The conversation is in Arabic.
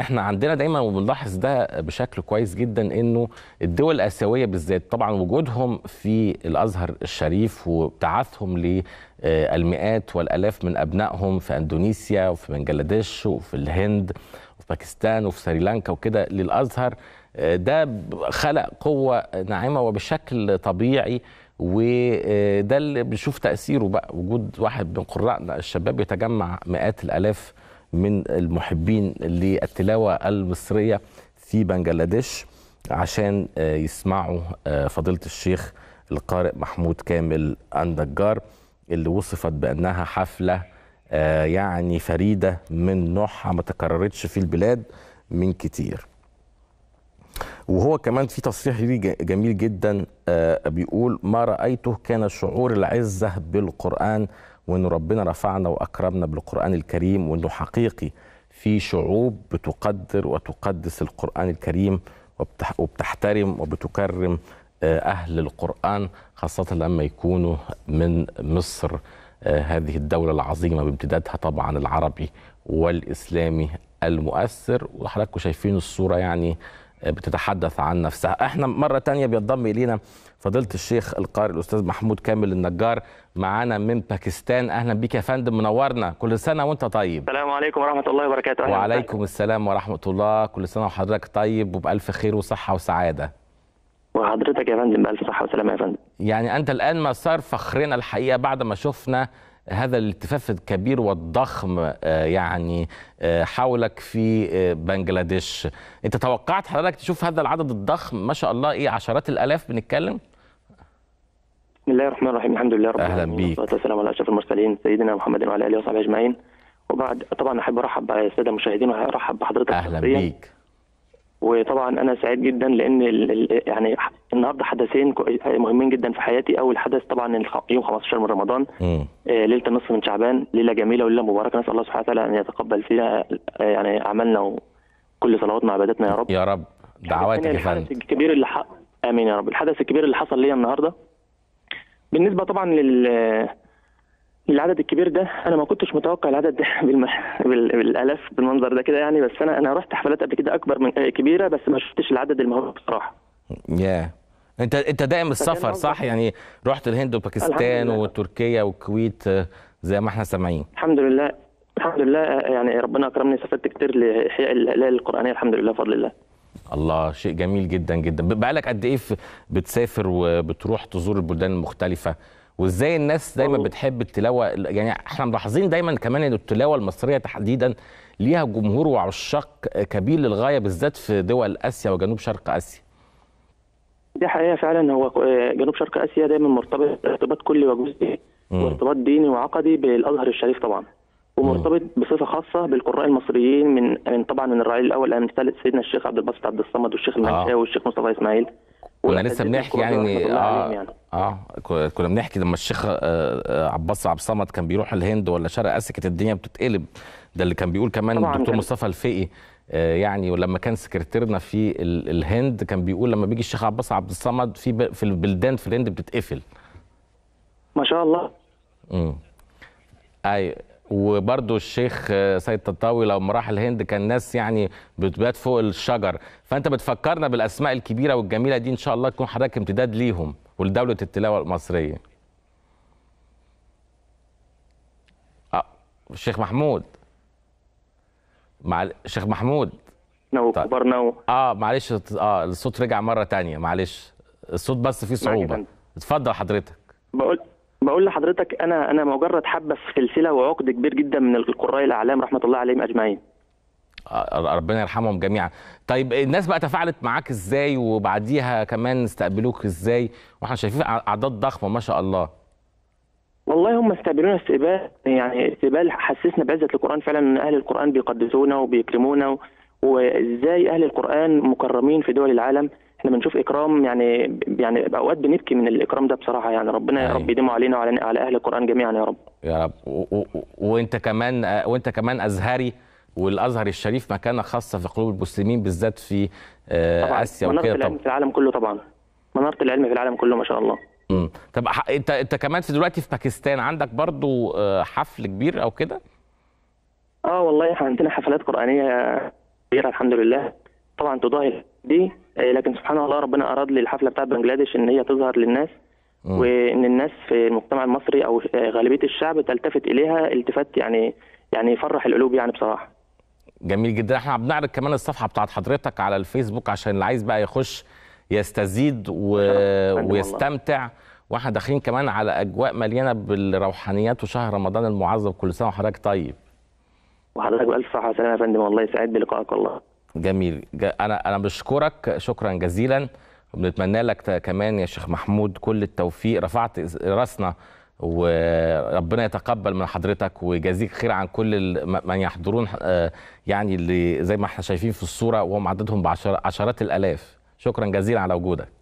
احنا عندنا دايما وبنلاحظ ده بشكل كويس جدا انه الدول الاسيويه بالذات طبعا وجودهم في الازهر الشريف وابتعاثهم للمئات والالاف من ابنائهم في اندونيسيا وفي بنجلاديش وفي الهند وفي باكستان وفي سريلانكا وكده للازهر ده خلق قوه ناعمه وبشكل طبيعي وده اللي بنشوف تاثيره بقى وجود واحد من قرائنا الشباب يتجمع مئات الالاف من المحبين للتلاوه المصريه في بنجلاديش عشان آه، يسمعوا آه، فضيله الشيخ القارئ محمود كامل النجار اللي وصفت بانها حفله آه، يعني فريده من نوعها ما تكررتش في البلاد من كتير وهو كمان في تصريح جميل جدا بيقول ما رأيته كان شعور العزة بالقرآن وأن ربنا رفعنا وأكرمنا بالقرآن الكريم وأنه حقيقي في شعوب بتقدر وتقدس القرآن الكريم وبتحترم وبتكرم آه، أهل القرآن خاصة لما يكونوا من مصر آه، هذه الدولة العظيمة بامتدادها طبعا العربي والإسلامي المؤثر وحضراتكم شايفين الصورة يعني بتتحدث عن نفسها احنا مرة تانية بينضم إلينا فضيلة الشيخ القارئ الأستاذ محمود كامل النجار معانا من باكستان أهلا بك يا فندم منورنا كل سنة وأنت طيب السلام عليكم ورحمة الله وبركاته وعليكم السلام ورحمة الله كل سنة وحضرتك طيب وبألف خير وصحة وسعادة وحضرتك يا فندم بألف صحة وسلامة يا فندم يعني أنت الآن مسار فخرنا الحقيقة بعد ما شفنا هذا الالتفاف الكبير والضخم آه، يعني آه، حولك في آه، بنجلاديش انت توقعت حضرتك تشوف هذا العدد الضخم ما شاء الله ايه عشرات الالاف بنتكلم بسم الله الرحمن الرحيم الحمد لله رب العالمين اهلا بيك والصلاه والسلام على اشرف المرسلين سيدنا محمد وعلى اله وصحبه اجمعين وبعد طبعا احب ارحب بالساده المشاهدين وارحب بحضرتك اهلا بيك وطبعا انا سعيد جدا لان يعني النهارده حدثين آه، مهمين جدا في حياتي اول حدث طبعا يوم 15 من رمضان آه، ليله النصف من شعبان ليله جميله وليله مباركه نسال الله سبحانه وتعالى ان يتقبل آه يعني اعمالنا وكل صلواتنا وعباداتنا يا رب يا رب دعواتك يا فندم الحدث الكبير اللي ح... امين يا رب الحدث الكبير اللي حصل ليا النهارده بالنسبه طبعا لل العدد الكبير ده انا ما كنتش متوقع العدد ده بالم... بال... بالالاف بالمنظر ده كده يعني بس انا انا رحت حفلات قبل كده اكبر من آه، كبيره بس ما شفتش العدد المهول بصراحه yeah. انت انت دائم السفر صح يعني رحت الهند وباكستان وتركيا والكويت آه، زي ما احنا سامعين الحمد لله الحمد لله يعني ربنا اكرمني سافرت كتير لاحياء الاله القرانيه الحمد لله بفضل الله الله شيء جميل جدا جدا بقالك قد ايه بتسافر وبتروح تزور البلدان المختلفه وازاي الناس دايما بتحب التلاوه يعني احنا ملاحظين دايما كمان ان التلاوه المصريه تحديدا ليها جمهور وعشاق كبير للغايه بالذات في دول اسيا وجنوب شرق اسيا دي حقيقه فعلا هو آه، جنوب شرق اسيا دايما مرتبط ارتباط كلي وجزئي وارتباط ديني وعقدي بالازهر الشريف طبعا ومرتبط بصفه خاصه بالقراء المصريين من من طبعا من الرعيل الاول امثال سيدنا الشيخ عبد الباسط عبد الصمد والشيخ المنشاوي آه. والشيخ مصطفى اسماعيل كنا لسه بنحكي يعني اه يعني. اه كنا بنحكي لما الشيخ آه، آه، عباس عبد الصمد كان بيروح الهند ولا شرق اسيا كانت الدنيا بتتقلب ده اللي كان بيقول كمان الدكتور مصطفى الفقي آه، يعني ولما كان سكرتيرنا في الهند كان بيقول لما بيجي الشيخ عباس عبد الصمد في في البلدان في الهند بتتقفل ما شاء الله امم اي وبرده الشيخ آه، سيد تطاوي لما راح الهند كان ناس يعني بتبات فوق الشجر فانت بتفكرنا بالاسماء الكبيره والجميله دي ان شاء الله تكون حضرتك امتداد ليهم ولدوله التلاوه المصريه آه. الشيخ محمود مع الشيخ محمود نو طيب. نو اه معلش اه الصوت رجع مره تانية معلش الصوت بس فيه صعوبه اتفضل حضرتك بقول بقول لحضرتك انا انا مجرد حبه في سلسله وعقد كبير جدا من القراء الاعلام رحمه الله عليهم اجمعين آه، ربنا يرحمهم جميعا طيب الناس بقى تفاعلت معاك ازاي وبعديها كمان استقبلوك ازاي واحنا شايفين اعداد ضخمه ما شاء الله والله هم استقبلونا استقبال يعني استقبال حسسنا بعزه القران فعلا ان اهل القران بيقدسونا وبيكرمونا وازاي اهل القران مكرمين في دول العالم احنا بنشوف اكرام يعني يعني اوقات بنبكي من الاكرام ده بصراحه يعني ربنا يا رب أيوة. يديمه علينا وعلى على اهل القران جميعا يا رب يا رب وانت كمان وانت كمان ازهري والازهر الشريف مكانه خاصه في قلوب المسلمين بالذات في آه، اسيا وكده طبعا مناره العلم في العالم كله طبعا مناره العلم في العالم كله ما شاء الله طب انت انت كمان في دلوقتي في باكستان عندك برضو آه، حفل كبير او كده؟ اه والله احنا عندنا حفلات قرآنية كبيرة الحمد لله طبعا تضاهي دي آه، لكن سبحان الله ربنا اراد لي الحفله بتاعت بنجلاديش ان هي تظهر للناس مم. وان الناس في المجتمع المصري او آه، غالبيه الشعب تلتفت اليها التفات يعني يعني يفرح القلوب يعني بصراحه جميل جدا احنا بنعرض كمان الصفحه بتاعت حضرتك على الفيسبوك عشان اللي عايز بقى يخش يستزيد و... ويستمتع واحنا داخلين كمان على اجواء مليانه بالروحانيات وشهر رمضان المعظم كل سنه وحضرتك طيب وحضرتك بالف صحه وسلامه يا فندم والله سعيد بلقائك والله جميل انا انا بشكرك شكرا جزيلا وبنتمنى لك كمان يا شيخ محمود كل التوفيق رفعت راسنا وربنا يتقبل من حضرتك ويجازيك خير عن كل من يحضرون آه، يعني اللي زي ما احنا شايفين في الصوره وهم عددهم بعشرات الالاف شكرا جزيلا على وجودك